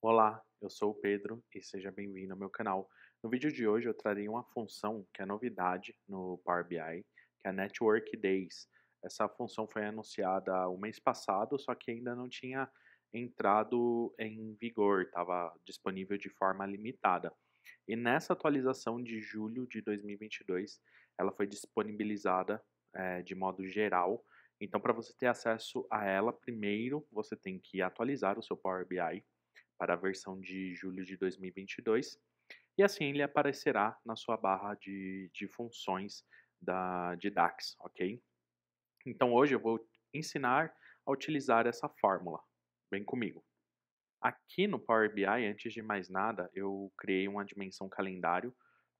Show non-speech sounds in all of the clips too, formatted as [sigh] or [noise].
Olá, eu sou o Pedro e seja bem-vindo ao meu canal. No vídeo de hoje eu trarei uma função que é novidade no Power BI, que é a Network Days. Essa função foi anunciada o mês passado, só que ainda não tinha entrado em vigor, estava disponível de forma limitada. E nessa atualização de julho de 2022, ela foi disponibilizada é, de modo geral. Então, para você ter acesso a ela, primeiro você tem que atualizar o seu Power BI para a versão de julho de 2022 e assim ele aparecerá na sua barra de, de funções da, de DAX, ok? Então hoje eu vou ensinar a utilizar essa fórmula. Vem comigo. Aqui no Power BI, antes de mais nada, eu criei uma dimensão calendário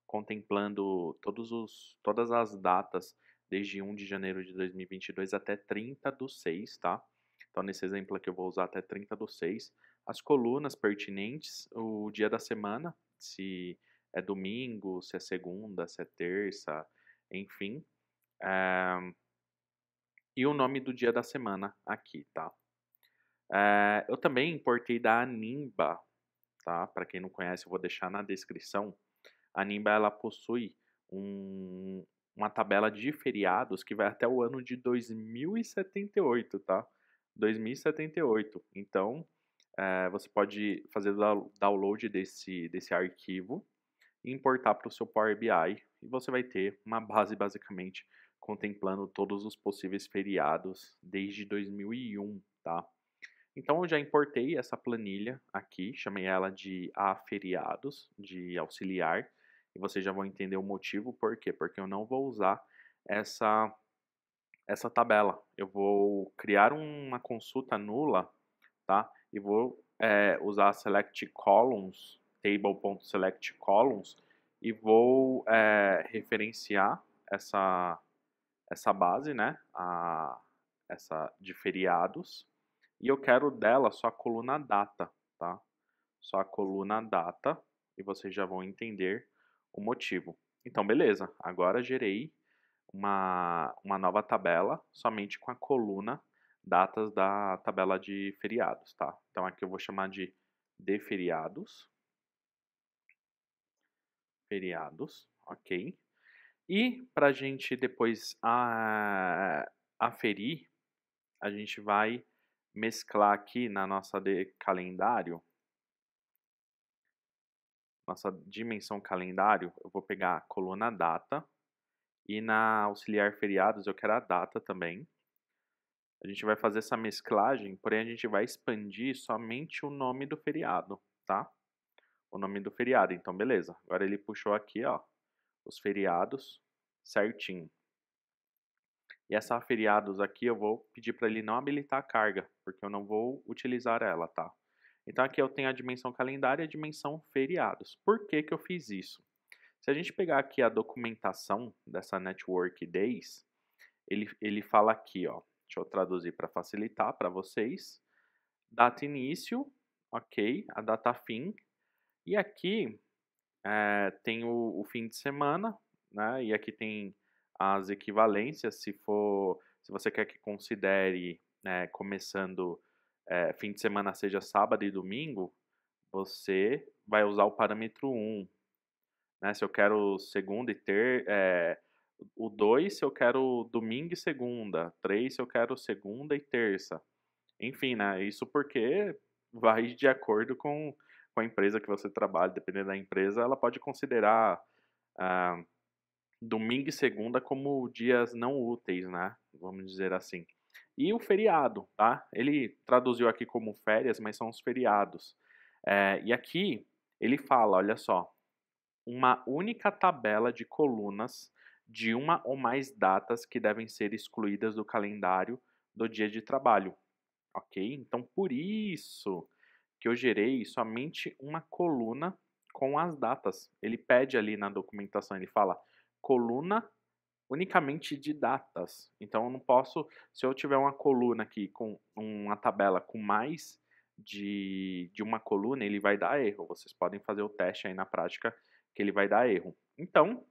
contemplando todos os, todas as datas desde 1 de janeiro de 2022 até 30 do 6, tá? Então, nesse exemplo aqui, eu vou usar até 30 do 6 as colunas pertinentes, o dia da semana, se é domingo, se é segunda, se é terça, enfim. É, e o nome do dia da semana aqui, tá? É, eu também importei da Animba, tá? Para quem não conhece, eu vou deixar na descrição. A Nimba ela possui um, uma tabela de feriados que vai até o ano de 2078, tá? 2078. Então, é, você pode fazer o download desse, desse arquivo e importar para o seu Power BI e você vai ter uma base basicamente contemplando todos os possíveis feriados desde 2001, tá? Então eu já importei essa planilha aqui, chamei ela de A feriados, de auxiliar, e vocês já vão entender o motivo por quê? Porque eu não vou usar essa essa tabela. Eu vou criar uma consulta nula, tá? e vou é, usar select columns, table.select columns, e vou é, referenciar essa, essa base, né, a, essa de feriados, e eu quero dela só a coluna data, tá? Só a coluna data, e vocês já vão entender o motivo. Então, beleza, agora gerei uma, uma nova tabela somente com a coluna datas da tabela de feriados, tá? Então aqui eu vou chamar de de feriados. Feriados, ok? E para a gente depois aferir, a gente vai mesclar aqui na nossa de calendário, nossa dimensão calendário, eu vou pegar a coluna data e na auxiliar feriados eu quero a data também. A gente vai fazer essa mesclagem, porém a gente vai expandir somente o nome do feriado, tá? O nome do feriado, então beleza. Agora ele puxou aqui, ó, os feriados certinho. E essa feriados aqui eu vou pedir para ele não habilitar a carga, porque eu não vou utilizar ela, tá? Então aqui eu tenho a dimensão calendário e a dimensão feriados. Por que, que eu fiz isso? Se a gente pegar aqui a documentação dessa Network Days, ele, ele fala aqui, ó, Deixa eu traduzir para facilitar para vocês. Data início, ok, a data fim. E aqui é, tem o, o, fim de semana, né? E aqui tem as equivalências, se for, se você quer que considere né, começando é, fim de semana seja sábado e domingo, você vai usar o parâmetro 1. Né? Se eu quero segunda e ter, é, o 2 se eu quero domingo e segunda, 3 se eu quero segunda e terça. Enfim, né? Isso porque vai de acordo com, com a empresa que você trabalha, dependendo da empresa, ela pode considerar ah, domingo e segunda como dias não úteis, né? Vamos dizer assim. E o feriado, tá? Ele traduziu aqui como férias, mas são os feriados. É, e aqui ele fala, olha só, uma única tabela de colunas de uma ou mais datas que devem ser excluídas do calendário do dia de trabalho. Ok? Então, por isso que eu gerei somente uma coluna com as datas. Ele pede ali na documentação, ele fala coluna unicamente de datas. Então, eu não posso, se eu tiver uma coluna aqui com uma tabela com mais de, de uma coluna, ele vai dar erro. Vocês podem fazer o teste aí na prática que ele vai dar erro. Então,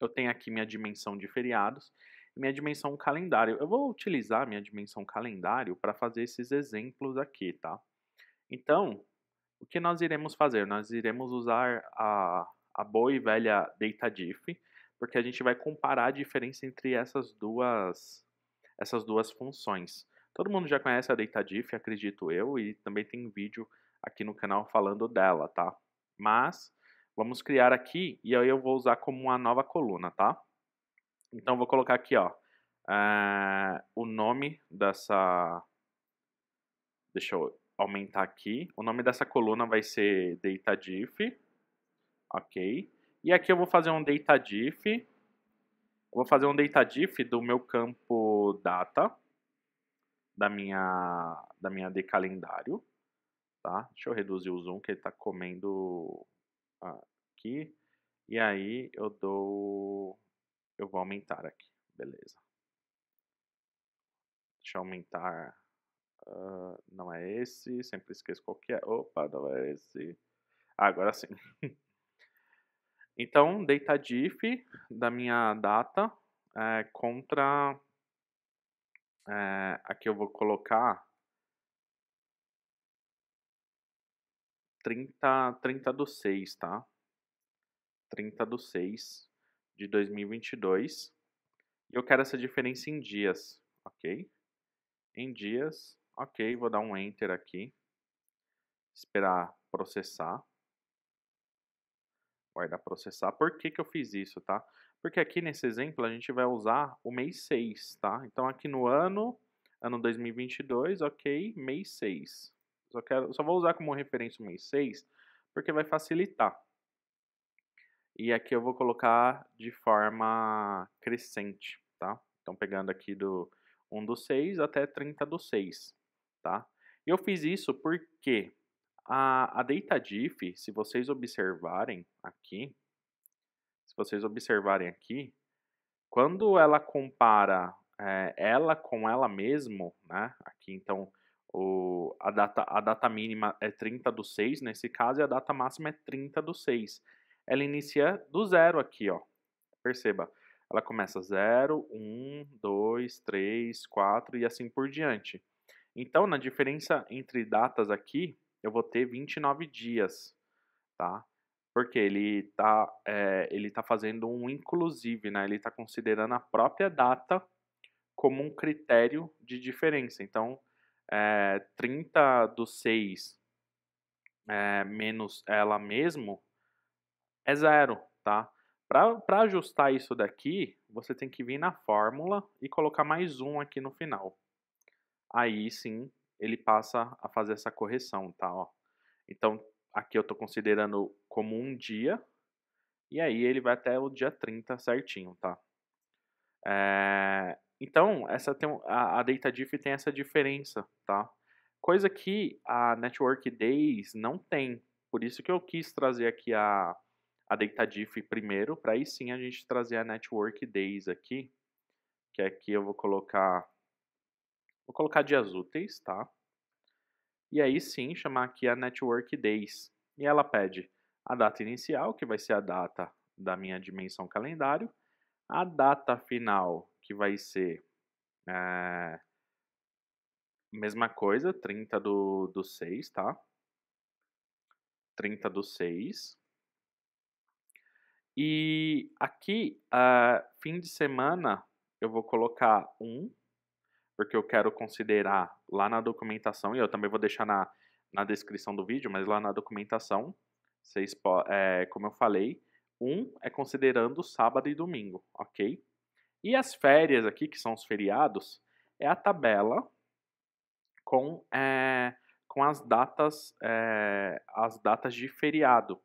eu tenho aqui minha dimensão de feriados e minha dimensão calendário. Eu vou utilizar minha dimensão calendário para fazer esses exemplos aqui, tá? Então, o que nós iremos fazer? Nós iremos usar a, a boa e velha DataDiff, porque a gente vai comparar a diferença entre essas duas, essas duas funções. Todo mundo já conhece a DataDiff, acredito eu, e também tem vídeo aqui no canal falando dela, tá? Mas Vamos criar aqui e aí eu vou usar como uma nova coluna, tá? Então vou colocar aqui, ó, eh, o nome dessa. Deixa eu aumentar aqui. O nome dessa coluna vai ser data diff, ok? E aqui eu vou fazer um data diff. Vou fazer um data diff do meu campo data da minha da minha de calendário, tá? Deixa eu reduzir o zoom que ele está comendo aqui. E aí eu dou. Eu vou aumentar aqui. Beleza. Deixa eu aumentar. Uh, não é esse. Sempre esqueço qual que é. Opa, não é esse. Ah, agora sim. [laughs] então, data diff da minha data é, contra. É, eh, aqui eu vou colocar 30, 30 do 6, tá? 30 do 6 de 2022. E eu quero essa diferença em dias, ok? Em dias, ok, vou dar um Enter aqui. Esperar processar. Guardar processar. Por que, que eu fiz isso, tá? Porque aqui nesse exemplo a gente vai usar o mês 6, tá? Então aqui no ano, ano 2022, ok, mês 6. Só, quero, só vou usar como referência o mês 6, porque vai facilitar. E aqui eu vou colocar de forma crescente, tá? Então, pegando aqui do 1 do 6 até 30 do 6, tá? Eu fiz isso porque a, a data diff, se vocês observarem aqui, se vocês observarem aqui, quando ela compara é, ela com ela mesmo, né? Aqui, então, o, a, data, a data mínima é 30 do 6 nesse caso e a data máxima é 30 do 6. Ela inicia do zero aqui, ó. Perceba, ela começa 0, 1, 2, 3, 4 e assim por diante. Então, na diferença entre datas aqui, eu vou ter 29 dias, tá? Porque ele está é, tá fazendo um inclusive, né? Ele está considerando a própria data como um critério de diferença. Então, é, eh, 30 do 6 é, eh, menos ela mesmo é zero, tá? Para ajustar isso daqui, você tem que vir na fórmula e colocar mais um aqui no final. Aí sim, ele passa a fazer essa correção, tá? Ó. Então, aqui eu estou considerando como um dia, e aí ele vai até o dia 30 certinho, tá? É, então, essa tem, a, a Diff tem essa diferença, tá? Coisa que a Network Days não tem. Por isso que eu quis trazer aqui a, a Diff primeiro, para aí sim a gente trazer a Network Days aqui, que aqui eu vou colocar vou colocar dias úteis, tá? E aí sim chamar aqui a Network Days. E ela pede a data inicial, que vai ser a data da minha dimensão calendário, a data final, que vai ser é, mesma coisa, 30 do, do 6, tá? 30 do 6. E aqui, uh, fim de semana, eu vou colocar 1, porque eu quero considerar lá na documentação, e eu também vou deixar na, na descrição do vídeo, mas lá na documentação, vocês, é, como eu falei, 1 é considerando sábado e domingo, ok? E as férias aqui, que são os feriados, é a tabela com, é, com as, datas, é, as datas de feriado,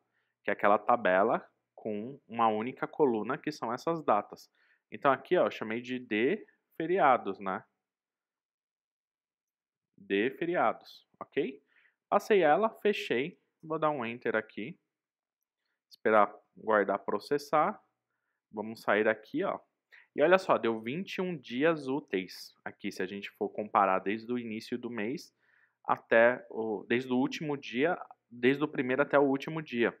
que é aquela tabela com uma única coluna, que são essas datas. Então aqui ó, eu chamei de D feriados, né? D feriados, ok? Passei ela, fechei, vou dar um Enter aqui, esperar guardar processar. Vamos sair aqui, ó, e olha só, deu 21 dias úteis aqui, se a gente for comparar desde o início do mês até o, desde o último dia, desde o primeiro até o último dia.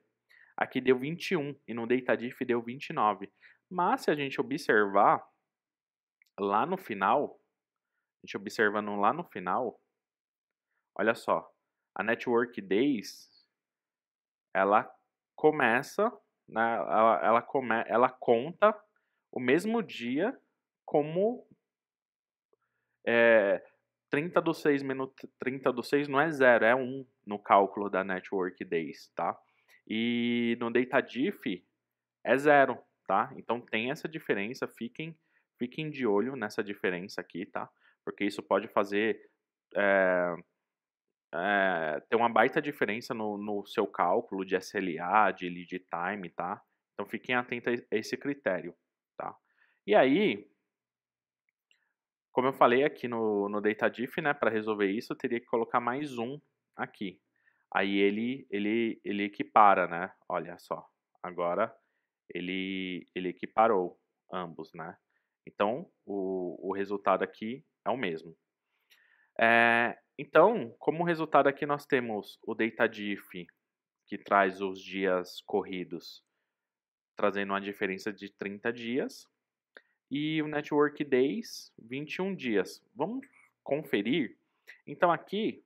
Aqui deu 21 e no Datadiff deu 29. Mas se a gente observar lá no final, a gente observando lá no final, olha só, a Network Days, ela começa, né, ela, ela, come, ela conta o mesmo dia como é, 30 do 6 menos 30 do 6 não é zero, é 1 no cálculo da network days, tá? E no data diff é zero, tá? Então tem essa diferença, fiquem, fiquem de olho nessa diferença aqui, tá? Porque isso pode fazer é, é, ter uma baita diferença no, no seu cálculo de SLA, de lead time, tá? Então fiquem atentos a esse critério. E aí, como eu falei aqui no, no DataDiff, né, para resolver isso, eu teria que colocar mais um aqui. Aí ele, ele, ele equipara, né? Olha só, agora ele, ele equiparou ambos, né? Então, o, o resultado aqui é o mesmo. É, então, como resultado aqui nós temos o DataDiff, que traz os dias corridos, trazendo uma diferença de 30 dias e o Network Days, 21 dias. Vamos conferir? Então aqui,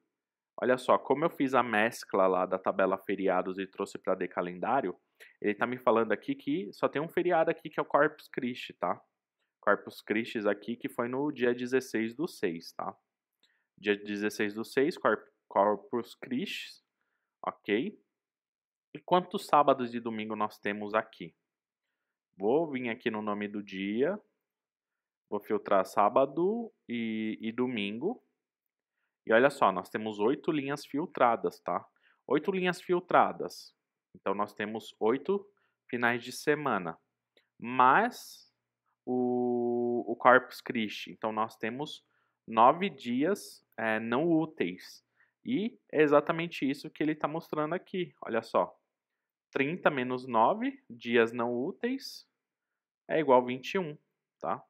olha só, como eu fiz a mescla lá da tabela feriados e trouxe para D calendário, ele está me falando aqui que só tem um feriado aqui que é o Corpus Christi, tá? Corpus Christi aqui que foi no dia 16 do 6, tá? Dia 16 do 6, Corpus Christi, ok? E quantos sábados e domingo nós temos aqui? Vou vir aqui no nome do dia, Vou filtrar sábado e, e domingo. E olha só, nós temos oito linhas filtradas, tá? Oito linhas filtradas. Então, nós temos oito finais de semana. Mas o, o Corpus Christi. Então, nós temos nove dias é, não úteis. E é exatamente isso que ele está mostrando aqui. Olha só. 30 menos 9 dias não úteis é igual a 21, tá?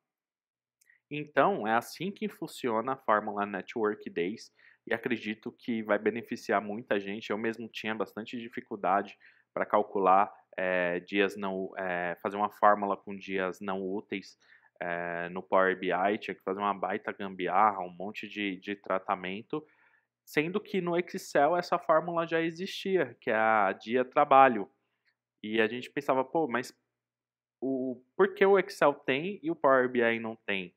Então, é assim que funciona a fórmula Network Days e acredito que vai beneficiar muita gente. Eu mesmo tinha bastante dificuldade para calcular é, dias não, é, fazer uma fórmula com dias não úteis é, no Power BI, tinha que fazer uma baita gambiarra, um monte de, de tratamento, sendo que no Excel essa fórmula já existia, que é a dia trabalho. E a gente pensava, pô, mas o, por que o Excel tem e o Power BI não tem?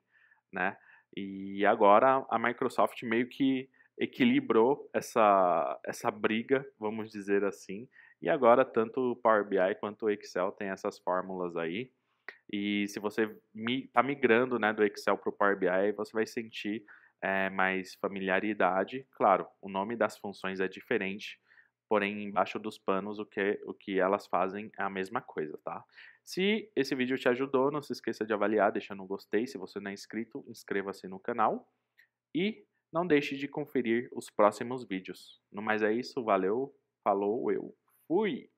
né? E agora a Microsoft meio que equilibrou essa, essa briga, vamos dizer assim. E agora tanto o Power BI quanto o Excel tem essas fórmulas aí. E se você está migrando né, do Excel para o Power BI, você vai sentir é, mais familiaridade. Claro, o nome das funções é diferente, porém embaixo dos panos o que, o que elas fazem é a mesma coisa, tá? Se esse vídeo te ajudou, não se esqueça de avaliar, deixando um gostei. Se você não é inscrito, inscreva-se no canal e não deixe de conferir os próximos vídeos. No mais é isso, valeu, falou, eu fui!